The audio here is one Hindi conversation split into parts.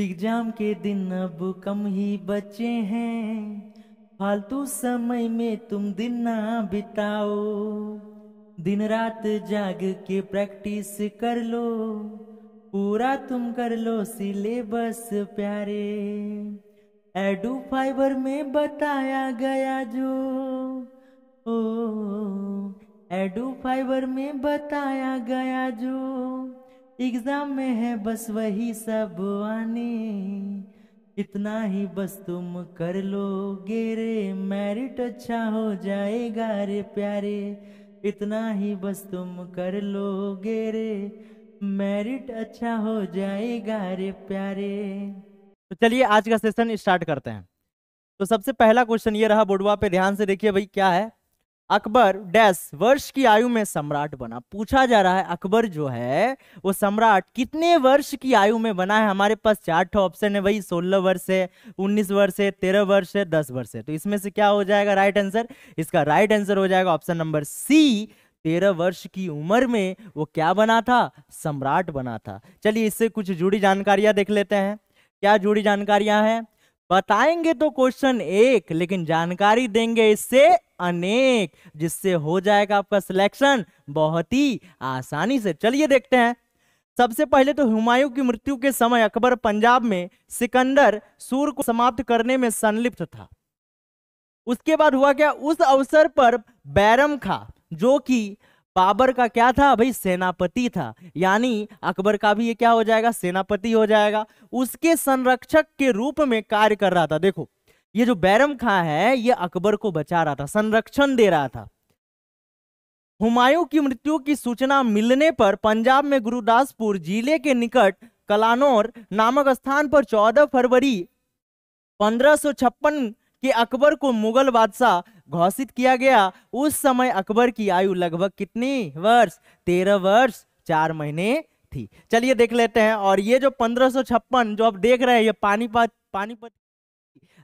एग्जाम के दिन अब कम ही बचे हैं फालतू समय में तुम दिन ना बिताओ दिन रात जाग के प्रैक्टिस कर लो पूरा तुम कर लो सिलेबस प्यारे एडू फाइबर में बताया गया जो ओ एडू फाइबर में बताया गया जो एग्जाम में है बस वही सब आने इतना ही बस तुम कर लोगे रे मैरिट अच्छा हो जाएगा रे प्यारे इतना ही बस तुम कर लोगे रे मैरिट अच्छा हो जाएगा रे प्यारे तो चलिए आज का सेशन स्टार्ट करते हैं तो सबसे पहला क्वेश्चन ये रहा बुडवा पे ध्यान से देखिए भाई क्या है अकबर डैश वर्ष की आयु में सम्राट बना पूछा जा रहा है अकबर जो है वो सम्राट कितने वर्ष की आयु में बना है हमारे पास चार ऑप्शन है वही सोलह वर्ष है उन्नीस वर्ष है तेरह वर्ष है दस वर्ष है तो इसमें से क्या हो जाएगा राइट आंसर इसका राइट आंसर हो जाएगा ऑप्शन नंबर सी तेरह वर्ष की उम्र में वो क्या बना था सम्राट बना था चलिए इससे कुछ जुड़ी जानकारियां देख लेते हैं क्या जुड़ी जानकारियां हैं बताएंगे तो क्वेश्चन एक लेकिन जानकारी देंगे इससे अनेक जिससे हो जाएगा आपका सिलेक्शन बहुत ही आसानी से चलिए देखते हैं सबसे पहले तो हुमायूं की मृत्यु के समय अकबर पंजाब में सिकंदर सूर को समाप्त करने में संलिप्त था उसके बाद हुआ क्या उस अवसर पर बैरम खा जो कि बाबर का क्या था भाई सेनापति था यानी अकबर का भी ये क्या हो जाएगा सेनापति हो जाएगा उसके संरक्षक के रूप में कार्य कर रहा था देखो ये जो बैरम खां है ये अकबर को बचा रहा था संरक्षण दे रहा था हुमायूं की मृत्यु की सूचना मिलने पर पंजाब में गुरुदासपुर जिले के निकट कलानोर नामक स्थान पर 14 फरवरी 1556 के अकबर को मुगल बादशाह घोषित किया गया उस समय अकबर की आयु लगभग कितनी वर्ष तेरह वर्ष चार महीने थी चलिए देख लेते हैं और ये जो 1556 जो आप देख रहे हैं ये पानीपत पानीपत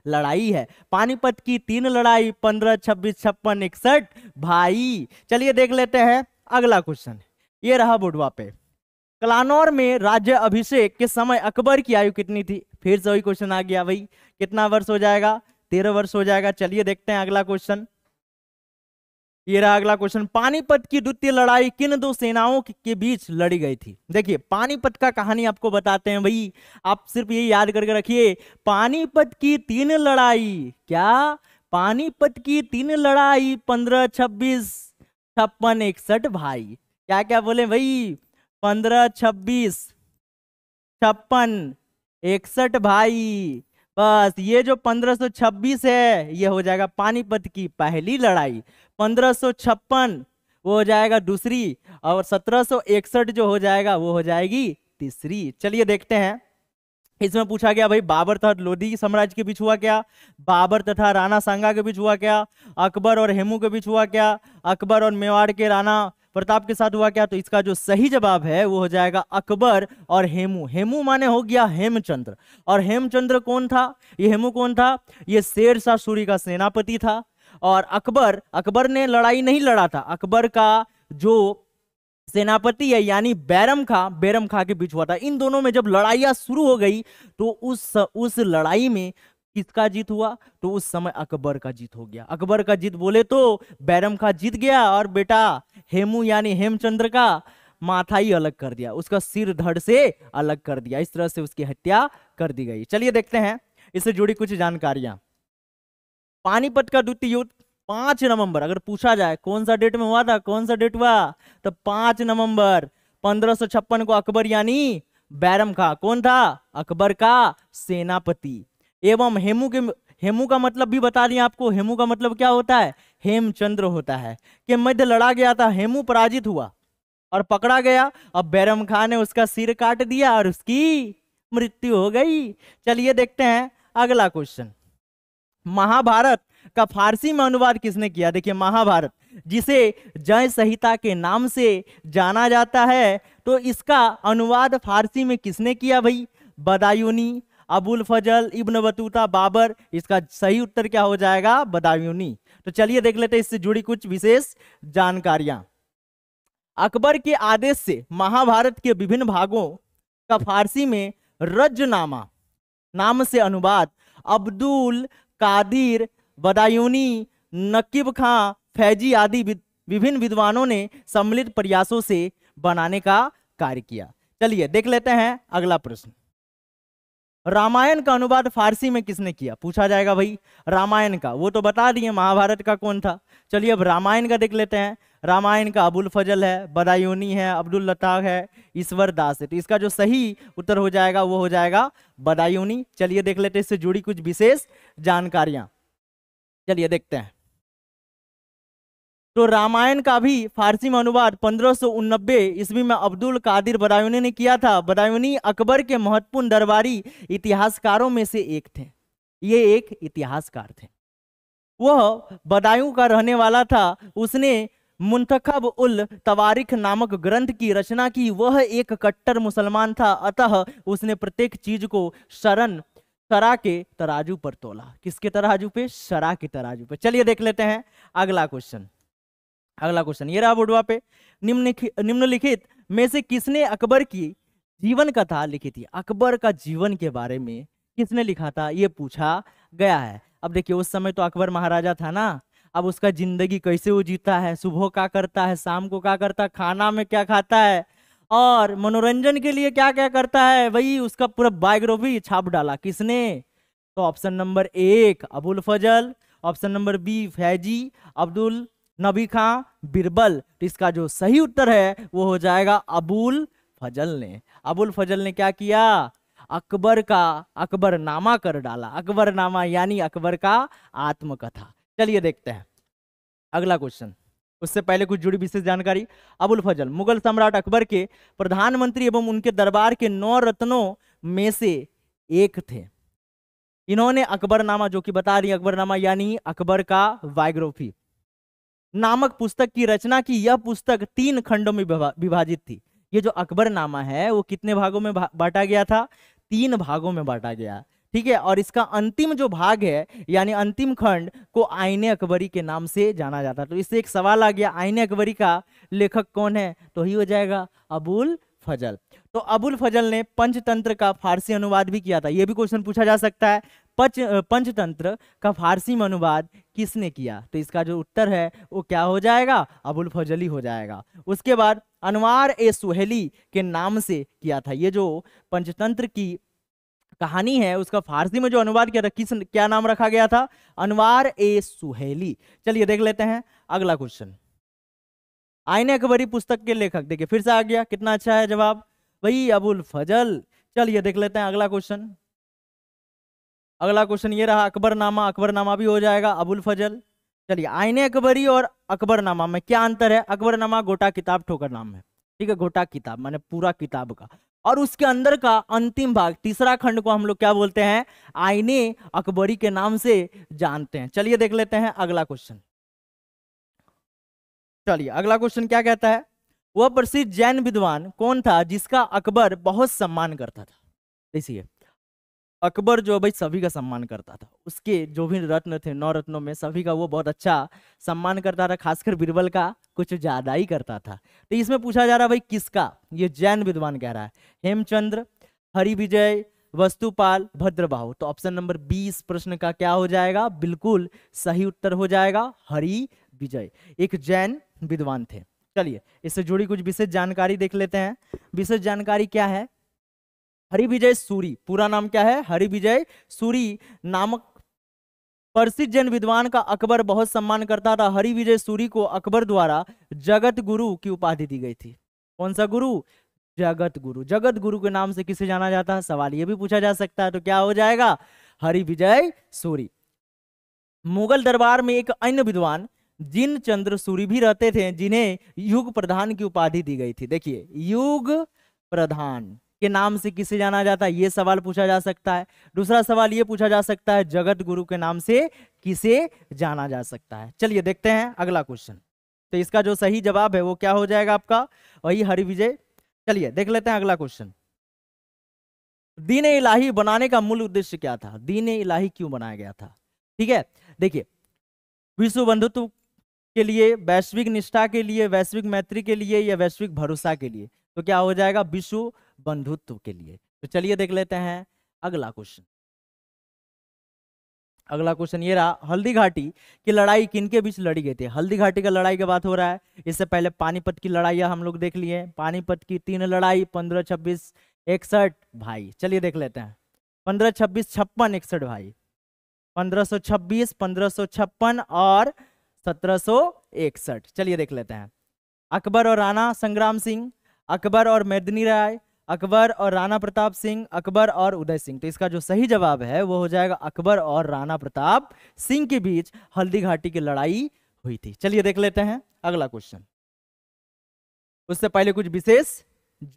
लड़ाई है पानीपत की तीन लड़ाई पंद्रह छब्बीस छप्पन इकसठ भाई चलिए देख लेते हैं अगला क्वेश्चन ये रहा बुढ़वा पे कलानौर में राज्य अभिषेक के समय अकबर की आयु कितनी थी फिर से वही क्वेश्चन आ गया भाई कितना वर्ष हो जाएगा तेरह वर्ष हो जाएगा चलिए देखते हैं अगला क्वेश्चन ये रहा अगला क्वेश्चन पानीपत की द्वितीय लड़ाई किन दो सेनाओं के बीच लड़ी गई थी देखिए पानीपत का कहानी आपको बताते हैं भाई आप सिर्फ ये याद करके रखिए पानीपत की तीन लड़ाई क्या पानीपत की तीन लड़ाई पंद्रह छब्बीस छप्पन इकसठ भाई क्या क्या बोले भाई पंद्रह छब्बीस छप्पन इकसठ भाई बस ये जो 1526 है ये हो जाएगा पानीपत की पहली लड़ाई पंद्रह वो हो जाएगा दूसरी और सत्रह जो हो जाएगा वो हो जाएगी तीसरी चलिए देखते हैं इसमें पूछा गया भाई बाबर तथा लोधी साम्राज्य के बीच हुआ क्या बाबर तथा राणा सांगा के बीच हुआ क्या अकबर और हेमू के बीच हुआ क्या अकबर और मेवाड़ के राणा प्रताप के साथ हुआ क्या तो इसका जो सही जवाब है वो हो जाएगा अकबर और हेमू हेमू माने हो गया हेमचंद्र और हेमचंद्र कौन था ये हेमू कौन था ये शेर शाह सूरी का सेनापति था और अकबर अकबर ने लड़ाई नहीं लड़ा था अकबर का जो सेनापति है यानी बैरम खां बैरम खां के बीच हुआ था इन दोनों में जब लड़ाइयाँ शुरू हो गई तो उस उस लड़ाई में किसका जीत हुआ तो उस समय अकबर का जीत हो गया अकबर का जीत बोले तो बैरम खा जीत गया और बेटा हेमू यानी हेमचंद्र का माथा ही अलग कर दिया उसका सिर धड़ से अलग कर दिया इस तरह से उसकी हत्या कर दी गई चलिए देखते हैं इससे जुड़ी कुछ जानकारियां पानीपत का द्वितीय युद्ध पांच नवंबर अगर पूछा जाए कौन सा डेट में हुआ था कौन सा डेट हुआ तो पांच नवंबर पंद्रह को अकबर यानी बैरम खा कौन था अकबर का सेनापति एवं हेमू के हेमू का मतलब भी बता दिया आपको हेमू का मतलब क्या होता है हेमचंद्र होता है के मध्य लड़ा गया था हेमू पराजित हुआ और पकड़ा गया अब बैरम खान ने उसका सिर काट दिया और उसकी मृत्यु हो गई चलिए देखते हैं अगला क्वेश्चन महाभारत का फारसी में अनुवाद किसने किया देखिए महाभारत जिसे जय संहिता के नाम से जाना जाता है तो इसका अनुवाद फारसी में किसने किया भाई बदायूनी अबुल फजल इब्न बतूता बाबर इसका सही उत्तर क्या हो जाएगा बदायूनी तो चलिए देख लेते हैं इससे जुड़ी कुछ विशेष जानकारियां अकबर के आदेश से महाभारत के विभिन्न भागों का फारसी में रजनामा नाम से अनुवाद अब्दुल कादिर बदायूनी नकीब खां फैजी आदि विभिन्न विद्वानों ने सम्मिलित प्रयासों से बनाने का कार्य किया चलिए देख लेते हैं अगला प्रश्न रामायण का अनुवाद फारसी में किसने किया पूछा जाएगा भाई रामायण का वो तो बता दिए महाभारत का कौन था चलिए अब रामायण का देख लेते हैं रामायण का अबुल फजल है बदायूनी है अब्दुल लताक है ईश्वर दास है तो इसका जो सही उत्तर हो जाएगा वो हो जाएगा बदायूनी चलिए देख लेते हैं इससे जुड़ी कुछ विशेष जानकारियां चलिए देखते हैं तो रामायण का भी फारसी में अनुवाद पंद्रह ईस्वी में अब्दुल कादिर बदायूनी ने किया था बदायूनी अकबर के महत्वपूर्ण दरबारी इतिहासकारों में से एक थे ये एक इतिहासकार थे वह बदायूं का रहने वाला था उसने मुंतखब उल तवारिख नामक ग्रंथ की रचना की वह एक कट्टर मुसलमान था अतः उसने प्रत्येक चीज को शरण शरा के तराजू पर तोला किसके तराजू पे शरा के तराजू पे चलिए देख लेते हैं अगला क्वेश्चन अगला क्वेश्चन ये रहा बुढ़वा पे निम्नलिखित में से किसने अकबर की जीवन कथा लिखी थी अकबर का जीवन के बारे में किसने लिखा था ये पूछा गया है अब देखिए उस समय तो अकबर महाराजा था ना अब उसका जिंदगी कैसे वो जीता है सुबह क्या करता है शाम को क्या करता है खाना में क्या खाता है और मनोरंजन के लिए क्या क्या करता है वही उसका पूरा बायोग्राफी छाप डाला किसने तो ऑप्शन नंबर एक Abul Fazl option number B Faizi Abdul Nabi Khan Birbal तो इसका जो सही उत्तर है वो हो जाएगा अबुल फजल ने अबुल फजल ने क्या किया अकबर का अकबर नामा कर डाला अकबर नामा यानी अकबर का आत्मकथा चलिए देखते हैं अगला क्वेश्चन उससे पहले कुछ जुड़ी विशेष जानकारी अबुल फजल मुगल सम्राट अकबर के प्रधानमंत्री एवं उनके दरबार के नौ रत्नों में से एक थे इन्होंने अकबरनामा जो कि बता रही अकबरनामा यानी अकबर का बायोग्राफी नामक पुस्तक की रचना की यह पुस्तक तीन खंडों में विभाजित थी ये जो अकबर नामा है वो कितने भागों में बांटा गया था तीन भागों में बांटा गया ठीक है और इसका अंतिम जो भाग है यानी अंतिम खंड को आईने अकबरी के नाम से जाना जाता है तो इससे एक सवाल आ गया आईने अकबरी का लेखक कौन है तो ही हो जाएगा अबुल फजल तो अबुल फजल ने पंचतंत्र का फारसी अनुवाद भी किया था यह भी क्वेश्चन पूछा जा सकता है पंच पंचतंत्र का फारसी में अनुवाद किसने किया तो इसका जो उत्तर है वो क्या हो जाएगा अबुल फजली हो जाएगा उसके बाद अनवार ए सुहेली के नाम से किया था ये जो पंचतंत्र की कहानी है उसका फारसी में जो अनुवाद किया था किस क्या नाम रखा गया था अनवार ए सुहेली चलिए देख लेते हैं अगला क्वेश्चन आईने अकबरी पुस्तक के लेखक देखिए फिर से आ गया कितना अच्छा है जवाब वही अबुल फजल चलिए देख लेते हैं अगला क्वेश्चन अगला क्वेश्चन ये रहा अकबरनामा अकबरनामा भी हो जाएगा अबुल फजल चलिए आईने अकबरी और अकबरनामा में क्या अंतर है अकबरनामा गोटा किताब ठोकर नाम है ठीक है गोटा किताब मैंने पूरा किताब का और उसके अंदर का अंतिम भाग तीसरा खंड को हम लोग क्या बोलते हैं आईने अकबरी के नाम से जानते हैं चलिए देख लेते हैं अगला क्वेश्चन चलिए अगला क्वेश्चन क्या कहता है वह प्रसिद्ध जैन विद्वान कौन था जिसका अकबर बहुत सम्मान करता था है। अकबर जो भाई सभी का सम्मान करता था उसके जो भी रत्न थे नौ रत्नों में सभी का वो बहुत अच्छा सम्मान करता था खासकर बीरबल का कुछ ज्यादा ही करता था तो इसमें पूछा जा रहा है भाई किसका ये जैन विद्वान कह रहा है हेमचंद्र हरिविजय वस्तुपाल भद्रबाहु तो ऑप्शन नंबर बी इस प्रश्न का क्या हो जाएगा बिल्कुल सही उत्तर हो जाएगा हरि विजय एक जैन विद्वान थे चलिए इससे जुड़ी कुछ विशेष जानकारी देख लेते हैं विशेष जानकारी क्या है हरिविजय सूरी पूरा नाम क्या है हरिविजय सूरी नामक प्रसिद्ध जैन विद्वान का अकबर बहुत सम्मान करता था हरिविजय सूरी को अकबर द्वारा जगत गुरु की उपाधि दी गई थी कौन सा गुरु जगत गुरु जगत गुरु के नाम से किसे जाना जाता है सवाल ये भी पूछा जा सकता है तो क्या हो जाएगा हरिविजय सूरी मुगल दरबार में एक अन्य विद्वान जिन चंद्र सूरी भी रहते थे जिन्हें युग प्रधान की उपाधि दी गई थी देखिए युग प्रधान के नाम से किसे जाना जाता है ये सवाल पूछा जा सकता है दूसरा सवाल ये पूछा जा सकता है जगत गुरु के नाम से किसे जाना जा सकता है चलिए देखते हैं अगला क्वेश्चन तो इसका जो सही जवाब है वो क्या हो जाएगा आपका वही हरिविजय चलिए देख लेते हैं अगला क्वेश्चन दीन इलाही बनाने का मूल उद्देश्य क्या था दीन इलाही क्यों बनाया गया था ठीक है देखिए विश्व बंधुत्व के लिए वैश्विक निष्ठा के लिए वैश्विक मैत्री के लिए या वैश्विक भरोसा के लिए तो क्या हो जाएगा विश्व बंधुत्व के लिए तो चलिए देख लेते हैं अगला क्वेश्चन अगला क्वेश्चन ये रहा हल्दी घाटी की लड़ाई किनके बीच लड़ी गई थी हल्दी घाटी का लड़ाई की बात हो रहा है इससे पहले पानीपत की लड़ाई हम लोग देख लिए पानीपत की तीन लड़ाई पंद्रह छब्बीस इकसठ भाई चलिए देख लेते हैं पंद्रह छब्बीस छप्पन इकसठ भाई पंद्रह सौ छब्बीस पंद्रह सौ छप्पन और सत्रह सौ इकसठ चलिए देख लेते हैं अकबर और राणा संग्राम सिंह अकबर और मेदनी राय अकबर और राणा प्रताप सिंह अकबर और उदय सिंह तो इसका जो सही जवाब है वो हो जाएगा अकबर और राणा प्रताप सिंह के बीच हल्दी घाटी की लड़ाई हुई थी चलिए देख लेते हैं अगला क्वेश्चन उससे पहले कुछ विशेष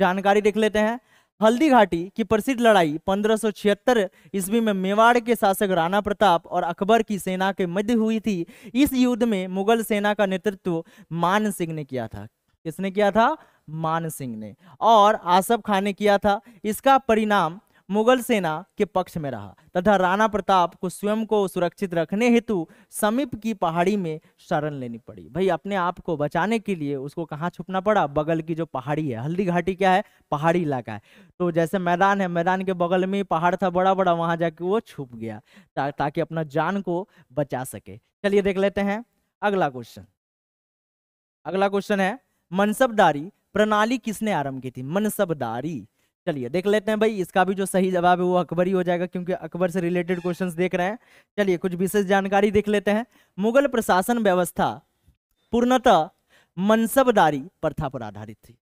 जानकारी देख लेते हैं हल्दी घाटी की प्रसिद्ध लड़ाई 1576 ईस्वी में मेवाड़ के शासक राणा प्रताप और अकबर की सेना के मध्य हुई थी इस युद्ध में मुगल सेना का नेतृत्व मान सिंह ने किया था किसने किया था मान सिंह ने और आसफ खान ने किया था इसका परिणाम मुगल सेना के पक्ष में रहा तथा राणा प्रताप को स्वयं को सुरक्षित रखने हेतु समीप की पहाड़ी में शरण लेनी पड़ी भाई अपने आप को बचाने के लिए उसको कहाँ छुपना पड़ा बगल की जो पहाड़ी है हल्दी घाटी क्या है पहाड़ी इलाका है तो जैसे मैदान है मैदान के बगल में पहाड़ था बड़ा बड़ा वहां जाके वो छुप गया ता, ताकि अपना जान को बचा सके चलिए देख लेते हैं अगला क्वेश्चन अगला क्वेश्चन है मनसबदारी प्रणाली किसने आरंभ की थी मनसबदारी चलिए देख लेते हैं भाई इसका भी जो सही जवाब है वो अकबर ही हो जाएगा क्योंकि अकबर से रिलेटेड क्वेश्चंस देख रहे हैं चलिए कुछ विशेष जानकारी देख लेते हैं मुगल प्रशासन व्यवस्था पूर्णतः मनसबदारी प्रथा पर आधारित थी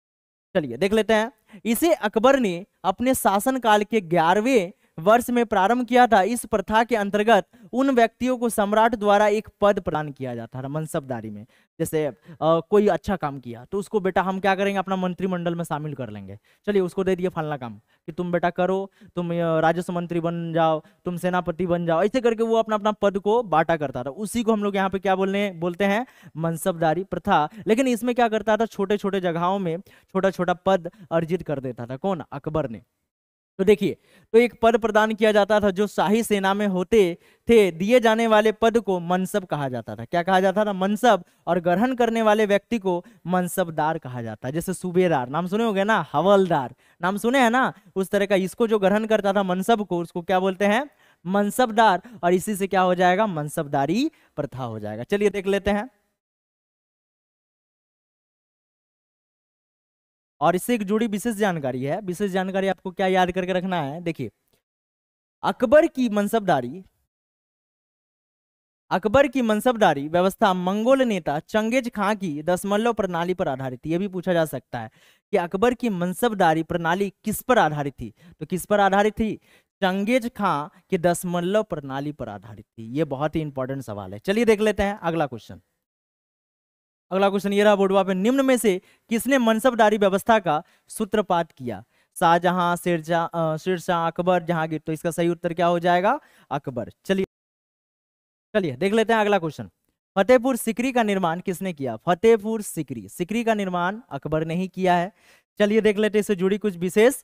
चलिए देख लेते हैं इसे अकबर ने अपने शासनकाल के ग्यारहवें वर्ष में प्रारंभ किया था इस प्रथा के अंतर्गत उन व्यक्तियों को सम्राट द्वारा एक पद प्रदान किया जाता था मनसबदारी में जैसे आ, कोई अच्छा काम किया तो उसको बेटा हम क्या करेंगे अपना मंत्रिमंडल में शामिल कर लेंगे चलिए उसको दे दिए फलना काम कि तुम बेटा करो तुम राजस्व मंत्री बन जाओ तुम सेनापति बन जाओ ऐसे करके वो अपना अपना पद को बांटा करता था उसी को हम लोग यहाँ पे क्या बोलने बोलते हैं मनसबदारी प्रथा लेकिन इसमें क्या करता था छोटे छोटे जगहों में छोटा छोटा पद अर्जित कर देता था कौन अकबर ने तो देखिए तो एक पद प्रदान किया जाता था जो शाही सेना में होते थे दिए जाने वाले पद को मनसब कहा जाता था क्या कहा जाता था मनसब और ग्रहण करने वाले व्यक्ति को मनसबदार कहा जाता जैसे सूबेदार नाम सुने होंगे ना हवलदार नाम सुने हैं ना उस तरह का इसको जो ग्रहण करता था मनसब को उसको क्या बोलते हैं मनसबदार और इसी से क्या हो जाएगा मनसबदारी प्रथा हो जाएगा चलिए देख लेते हैं और इससे एक जुड़ी विशेष जानकारी है विशेष जानकारी आपको क्या याद करके रखना है देखिए अकबर की मनसबदारी अकबर की मनसबदारी व्यवस्था मंगोल नेता चंगेज खां की दशमलव प्रणाली पर आधारित थी यह भी पूछा जा सकता है कि अकबर की मनसबदारी प्रणाली किस पर आधारित थी तो किस पर आधारित थी चंगेज खां की दशमलव प्रणाली पर आधारित थी ये बहुत ही इंपॉर्टेंट सवाल है चलिए देख लेते हैं अगला क्वेश्चन अगला क्वेश्चन ये रहा बोडवा पे निम्न में से किसने मनसबदारी व्यवस्था का सूत्रपात किया शाहजहां शेरशाह अकबर जहांगीर तो इसका सही उत्तर क्या हो जाएगा अकबर चलिए चलिए देख लेते हैं अगला क्वेश्चन फतेहपुर सिकरी का निर्माण किसने किया फतेहपुर सिकरी सिकरी का निर्माण अकबर ने ही किया है चलिए देख लेते हैं इससे जुड़ी कुछ विशेष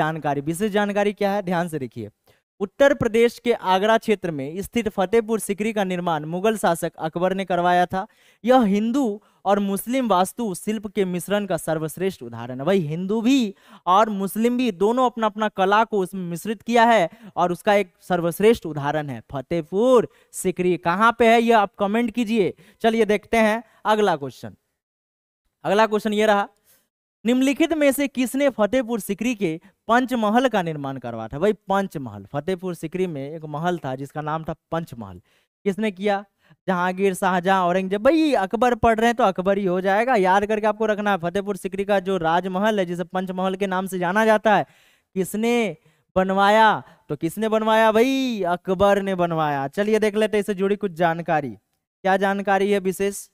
जानकारी विशेष जानकारी क्या है ध्यान से देखिए उत्तर प्रदेश के आगरा क्षेत्र में स्थित फतेहपुर सिकरी का निर्माण मुगल शासक अकबर ने करवाया था यह हिंदू और मुस्लिम वास्तु शिल्प के मिश्रण का सर्वश्रेष्ठ उदाहरण है भाई हिंदू भी और मुस्लिम भी दोनों अपना अपना कला को उसमें मिश्रित किया है और उसका एक सर्वश्रेष्ठ उदाहरण है फतेहपुर सिकरी कहाँ पे है यह आप कमेंट कीजिए चलिए देखते हैं अगला क्वेश्चन अगला क्वेश्चन ये रहा निम्नलिखित में से किसने फतेहपुर सिकरी के पंचमहल का निर्माण करवाया था भाई पंचमहल फतेहपुर सिकरी में एक महल था जिसका नाम था पंचमहल किसने किया जहांगीर शाहजहां औरंगजेब भाई अकबर पढ़ रहे हैं तो अकबर ही हो जाएगा याद करके आपको रखना है फतेहपुर सिकरी का जो राजमहल है जिसे पंचमहल के नाम से जाना जाता है किसने बनवाया तो किसने बनवाया भाई अकबर ने बनवाया चलिए देख लेते इससे जुड़ी कुछ जानकारी क्या जानकारी है विशेष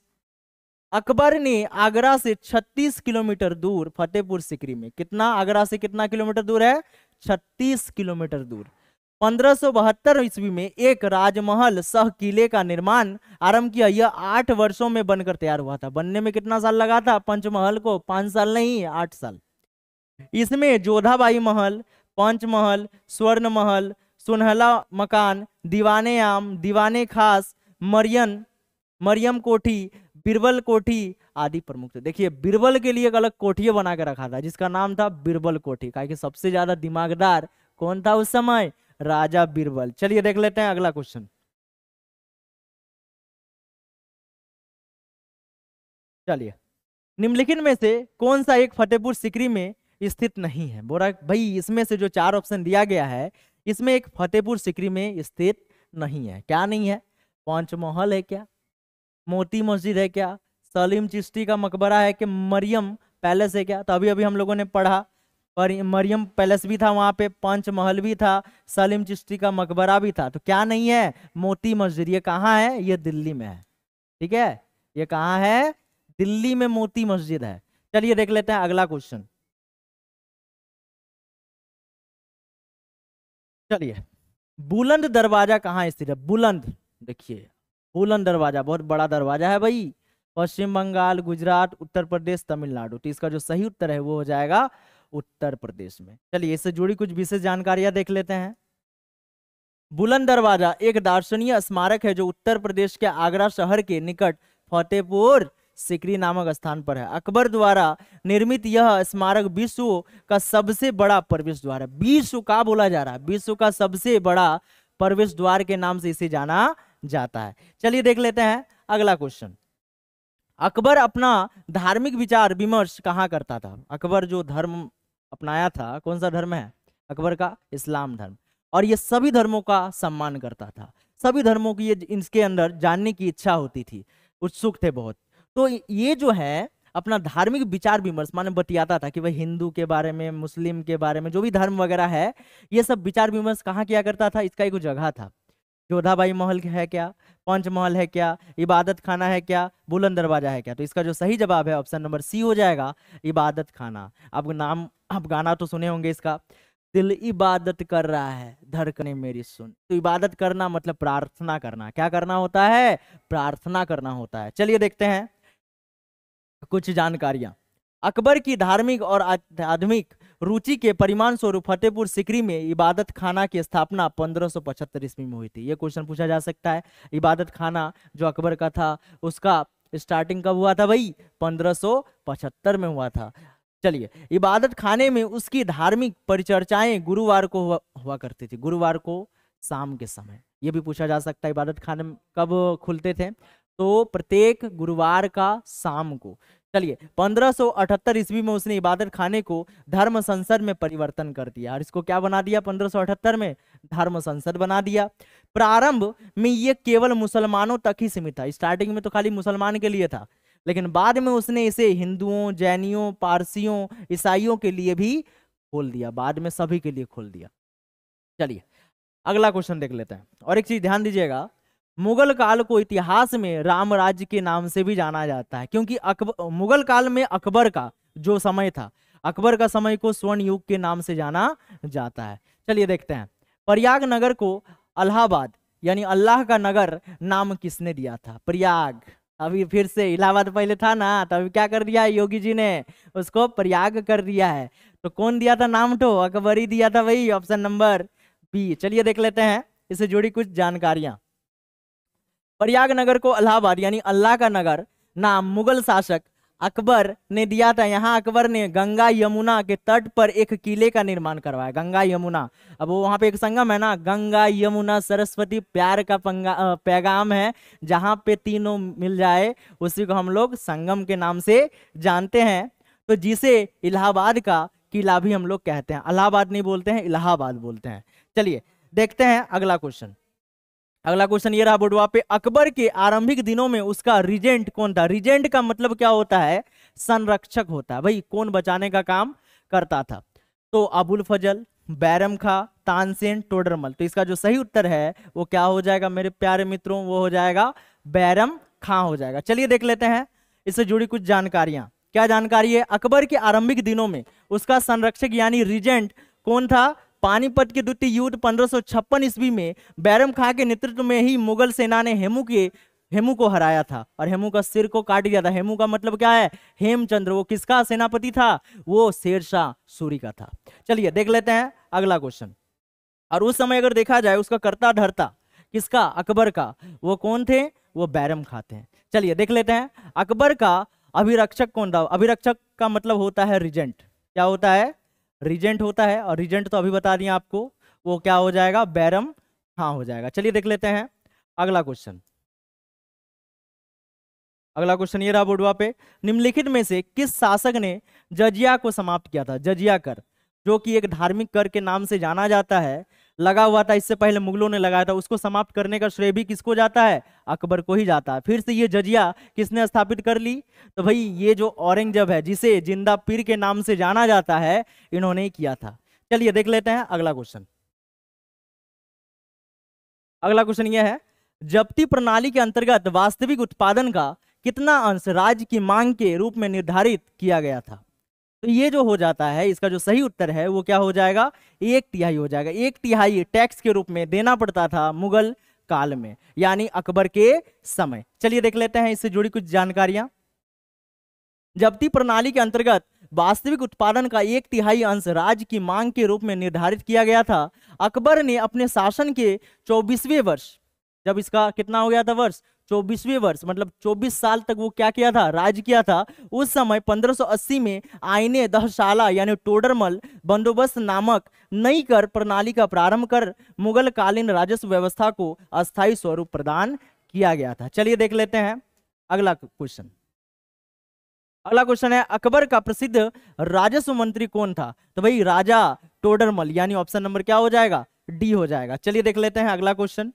अकबर ने आगरा से 36 किलोमीटर दूर फतेहपुर सिकरी में कितना आगरा से कितना किलोमीटर दूर है 36 किलोमीटर दूर पंद्रह ईस्वी में एक राजमहल सह किले का निर्माण आरंभ किया यह आठ वर्षों में बनकर तैयार हुआ था बनने में कितना साल लगा था पंचमहल को पांच साल नहीं आठ साल इसमें जोधाबाई महल पंचमहल स्वर्ण महल सुनहला मकान दीवाने आम दीवाने खास मरियन मरियम कोठी बीरबल कोठी आदि प्रमुख थे देखिए बीरबल के लिए एक अलग कोठिया बना के रखा था जिसका नाम था बीरबल कोठी कि सबसे ज्यादा दिमागदार कौन था उस समय राजा बीरबल चलिए देख लेते हैं अगला क्वेश्चन चलिए निम्नलिखित में से कौन सा एक फतेहपुर सिकरी में स्थित नहीं है बोरा भाई इसमें से जो चार ऑप्शन दिया गया है इसमें एक फतेहपुर सिकरी में स्थित नहीं है क्या नहीं है पंचमहल है क्या मोती मस्जिद है क्या सलीम चिश्ती का मकबरा है कि मरियम पैलेस है क्या तो अभी अभी हम लोगों ने पढ़ा पर मरियम पैलेस भी था वहाँ पे पंच महल भी था सलीम चिश्ती का मकबरा भी था तो क्या नहीं है मोती मस्जिद ये कहाँ है ये दिल्ली में है ठीक है ये कहाँ है दिल्ली में मोती मस्जिद है चलिए देख लेते हैं अगला क्वेश्चन चलिए बुलंद दरवाजा कहाँ स्थित है बुलंद देखिए फूलन दरवाजा बहुत बड़ा दरवाजा है भाई पश्चिम बंगाल गुजरात उत्तर प्रदेश तमिलनाडु तो इसका जो सही उत्तर है वो हो जाएगा उत्तर प्रदेश में चलिए इससे जुड़ी कुछ विशेष जानकारियां देख लेते हैं बुलंद दरवाजा एक दार्शनीय स्मारक है जो उत्तर प्रदेश के आगरा शहर के निकट फतेहपुर सिकरी नामक स्थान पर है अकबर द्वारा निर्मित यह स्मारक विश्व का सबसे बड़ा प्रवेश द्वार है विश्व का बोला जा रहा है विश्व का सबसे बड़ा प्रवेश द्वार के नाम से इसे जाना जाता है चलिए देख लेते हैं अगला क्वेश्चन अकबर अपना धार्मिक विचार विमर्श कहाँ करता था अकबर जो धर्म अपनाया था कौन सा धर्म है अकबर का इस्लाम धर्म और ये सभी धर्मों का सम्मान करता था सभी धर्मों की ये इसके अंदर जानने की इच्छा होती थी उत्सुक थे बहुत तो ये जो है अपना धार्मिक विचार विमर्श माने बतियाता था कि वह हिंदू के बारे में मुस्लिम के बारे में जो भी धर्म वगैरह है ये सब विचार विमर्श कहाँ किया करता था इसका एक जगह था जोधाबाई महल है क्या पंच महल है क्या इबादत खाना है क्या बुलंद दरवाजा है क्या तो इसका जो सही जवाब है ऑप्शन नंबर सी हो जाएगा इबादत खाना आप नाम आप गाना तो सुने होंगे इसका दिल इबादत कर रहा है धड़कने मेरी सुन तो इबादत करना मतलब प्रार्थना करना क्या करना होता है प्रार्थना करना होता है चलिए देखते हैं कुछ जानकारियां अकबर की धार्मिक और आध्यात्मिक रुचि के परिमाण स्वरूप फतेहपुर सिकरी में इबादत खाना की स्थापना पंद्रह सौ पचहत्तर ईस्वी में हुई थी ये क्वेश्चन पूछा जा सकता है इबादत खाना जो अकबर का था उसका स्टार्टिंग कब हुआ था भाई पंद्रह में हुआ था चलिए इबादत खाने में उसकी धार्मिक परिचर्चाएं गुरुवार को हुआ, हुआ करती थी गुरुवार को शाम के समय ये भी पूछा जा सकता है इबादत खाने कब खुलते थे तो प्रत्येक गुरुवार का शाम को चलिए 1578 ईस्वी में उसने इबादत खाने को धर्म संसद में परिवर्तन कर दिया और इसको क्या बना दिया 1578 में धर्म संसद बना दिया प्रारंभ में ये केवल मुसलमानों तक ही सीमित था स्टार्टिंग में तो खाली मुसलमान के लिए था लेकिन बाद में उसने इसे हिंदुओं जैनियों पारसियों ईसाइयों के लिए भी खोल दिया बाद में सभी के लिए खोल दिया चलिए अगला क्वेश्चन देख लेते हैं और एक चीज ध्यान दीजिएगा मुगल काल को इतिहास में राम राज्य के नाम से भी जाना जाता है क्योंकि अकबर मुगल काल में अकबर का जो समय था अकबर का समय को स्वर्ण युग के नाम से जाना जाता है चलिए देखते हैं प्रयाग नगर को अलाहाबाद यानी अल्लाह का नगर नाम किसने दिया था प्रयाग अभी फिर से इलाहाबाद पहले था ना तो अभी क्या कर दिया योगी जी ने उसको प्रयाग कर दिया है तो कौन दिया था नाम तो अकबर ही दिया था वही ऑप्शन नंबर बी चलिए देख लेते हैं इससे जुड़ी कुछ जानकारियां प्रयाग नगर को अलाहाबाद यानी अल्लाह का नगर नाम मुगल शासक अकबर ने दिया था यहाँ अकबर ने गंगा यमुना के तट पर एक किले का निर्माण करवाया गंगा यमुना अब वो वहाँ पे एक संगम है ना गंगा यमुना सरस्वती प्यार का पंगा पैगाम है जहाँ पे तीनों मिल जाए उसी को हम लोग संगम के नाम से जानते हैं तो जिसे इलाहाबाद का किला भी हम लोग कहते हैं अलाहाबाद नहीं बोलते हैं इलाहाबाद बोलते हैं चलिए देखते हैं अगला क्वेश्चन अगला क्वेश्चन ये रहा बुढ़वा पे अकबर के आरंभिक दिनों में उसका रिजेंट कौन था रिजेंट का मतलब क्या होता है संरक्षक होता है भाई कौन बचाने का काम करता था तो अबुल फजल बैरम खा तानसेन टोडरमल तो इसका जो सही उत्तर है वो क्या हो जाएगा मेरे प्यारे मित्रों वो हो जाएगा बैरम खां हो जाएगा चलिए देख लेते हैं इससे जुड़ी कुछ जानकारियां क्या जानकारी है अकबर के आरंभिक दिनों में उसका संरक्षक यानी रिजेंट कौन था पानीपत के द्वितीय युद्ध पंद्रह ईस्वी में बैरम खां के नेतृत्व में ही मुगल सेना ने हेमू के हेमू को हराया था और हेमू का सिर को काट दिया था हेमू का मतलब क्या है हेमचंद्र वो किसका सेनापति था वो शेरशाह सूरी का था चलिए देख लेते हैं अगला क्वेश्चन और उस समय अगर देखा जाए उसका कर्ता धरता किसका अकबर का वो कौन थे वो बैरम खां थे चलिए देख लेते हैं अकबर का अभिरक्षक कौन था अभिरक्षक का मतलब होता है रिजेंट क्या होता है रिजेंट होता है और रिजेंट तो अभी बता दिया आपको वो क्या हो जाएगा बैरम हाँ हो जाएगा चलिए देख लेते हैं अगला क्वेश्चन अगला क्वेश्चन ये रहा बुढ़वा पे निम्नलिखित में से किस शासक ने जजिया को समाप्त किया था जजिया कर जो कि एक धार्मिक कर के नाम से जाना जाता है लगा हुआ था इससे पहले मुगलों ने लगाया था उसको समाप्त करने का श्रेय भी किसको जाता है अकबर को ही जाता है फिर से ये जजिया किसने स्थापित कर ली तो भाई ये जो औरंगजेब है जिसे जिंदा पीर के नाम से जाना जाता है इन्होंने ही किया था चलिए देख लेते हैं अगला क्वेश्चन अगला क्वेश्चन यह है जब्ती प्रणाली के अंतर्गत वास्तविक उत्पादन का कितना अंश राज्य की मांग के रूप में निर्धारित किया गया था तो ये जो हो जाता है इसका जो सही उत्तर है वो क्या हो जाएगा एक तिहाई हो जाएगा एक तिहाई टैक्स के रूप में देना पड़ता था मुगल काल में यानी अकबर के समय चलिए देख लेते हैं इससे जुड़ी कुछ जानकारियां जब्ती प्रणाली के अंतर्गत वास्तविक उत्पादन का एक तिहाई अंश राज्य की मांग के रूप में निर्धारित किया गया था अकबर ने अपने शासन के चौबीसवें वर्ष जब इसका कितना हो गया था वर्ष चौबीसवें वर्ष मतलब 24 साल तक वो क्या किया था राज किया था उस समय 1580 में आईने दहशाला यानी टोडरमल बंदोबस्त नामक नई कर प्रणाली का प्रारंभ कर मुगल कालीन राजस्व व्यवस्था को अस्थायी स्वरूप प्रदान किया गया था चलिए देख लेते हैं अगला क्वेश्चन अगला क्वेश्चन है अकबर का प्रसिद्ध राजस्व मंत्री कौन था तो भाई राजा टोडरमल यानी ऑप्शन नंबर क्या हो जाएगा डी हो जाएगा चलिए देख लेते हैं अगला क्वेश्चन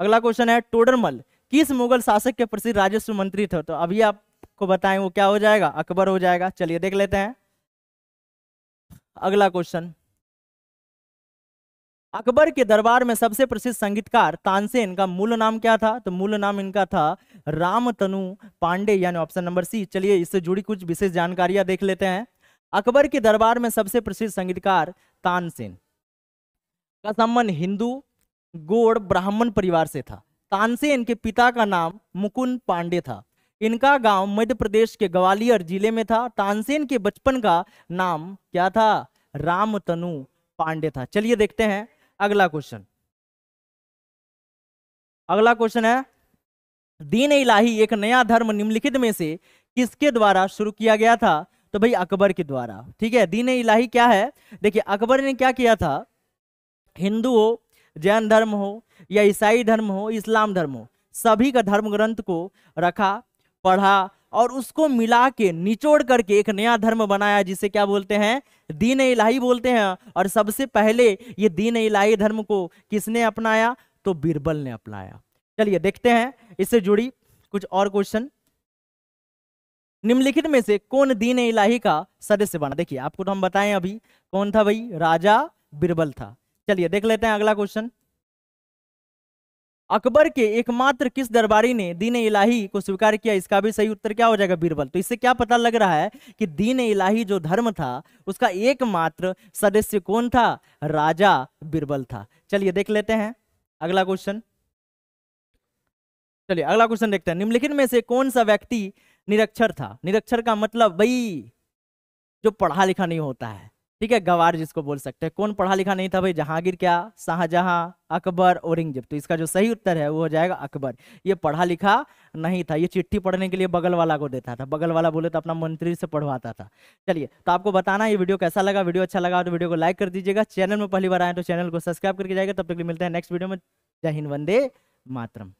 अगला क्वेश्चन है टोडरमल किस मुगल शासक के प्रसिद्ध राजस्व मंत्री थे तो अभी आपको बताएं वो क्या हो जाएगा अकबर हो जाएगा चलिए देख लेते हैं अगला क्वेश्चन अकबर के दरबार में सबसे प्रसिद्ध संगीतकार तानसेन का मूल नाम क्या था तो मूल नाम इनका था राम तनु पांडे यानी ऑप्शन नंबर सी चलिए इससे जुड़ी कुछ विशेष जानकारियां देख लेते हैं अकबर के दरबार में सबसे प्रसिद्ध संगीतकार तानसेन का संबंध हिंदू गोड़ ब्राह्मण परिवार से था तानसेन के पिता का नाम मुकुंद पांडे था इनका गांव मध्य प्रदेश के ग्वालियर जिले में था तानसेन के बचपन का नाम क्या था रामतनु पांडे था चलिए देखते हैं अगला क्वेश्चन अगला क्वेश्चन है दीन इलाही एक नया धर्म निम्नलिखित में से किसके द्वारा शुरू किया गया था तो भाई अकबर के द्वारा ठीक है दीन इलाही क्या है देखिए अकबर ने क्या किया था हिंदुओं जैन धर्म हो या ईसाई धर्म हो इस्लाम धर्म हो सभी का धर्म ग्रंथ को रखा पढ़ा और उसको मिला के निचोड़ करके एक नया धर्म बनाया जिसे क्या बोलते हैं दीन इलाही बोलते हैं और सबसे पहले ये दीन इलाही धर्म को किसने अपनाया तो बीरबल ने अपनाया चलिए देखते हैं इससे जुड़ी कुछ और क्वेश्चन निम्नलिखित में से कौन दीन इलाही का सदस्य बना देखिए आपको तो हम बताएं अभी कौन था भाई राजा बीरबल था चलिए देख लेते हैं अगला क्वेश्चन अकबर के एकमात्र किस दरबारी ने दीन इलाही को स्वीकार किया इसका भी सही उत्तर क्या हो जाएगा बीरबल तो इससे क्या पता लग रहा है कि दीन इलाही जो धर्म था उसका एकमात्र सदस्य कौन था राजा बीरबल था चलिए देख लेते हैं अगला क्वेश्चन चलिए अगला क्वेश्चन देखते हैं निम्नलिखित में से कौन सा व्यक्ति निरक्षर था निरक्षर का मतलब वही जो पढ़ा लिखा नहीं होता है ठीक है गवार जिसको बोल सकते हैं कौन पढ़ा लिखा नहीं था भाई जहांगीर क्या शाहजहां अकबर औरंगजेब तो इसका जो सही उत्तर है वो हो जाएगा अकबर ये पढ़ा लिखा नहीं था ये चिट्ठी पढ़ने के लिए बगल वाला को देता था बगल वाला बोले तो अपना मंत्री से पढ़वाता था चलिए तो आपको बताना ये वीडियो कैसा लगा वीडियो अच्छा लगा तो वीडियो को लाइक कर दीजिएगा चैनल में पहली बार आए तो चैनल को सब्सक्राइब करके जाएगा तब तक मिलते हैं नेक्स्ट वीडियो में जय हिंद वंदे मातरम